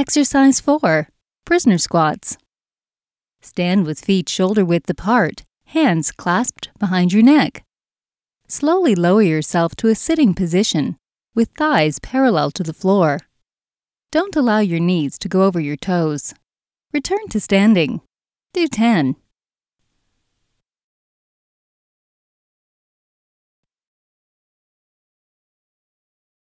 Exercise 4 Prisoner Squats. Stand with feet shoulder width apart, hands clasped behind your neck. Slowly lower yourself to a sitting position with thighs parallel to the floor. Don't allow your knees to go over your toes. Return to standing. Do 10.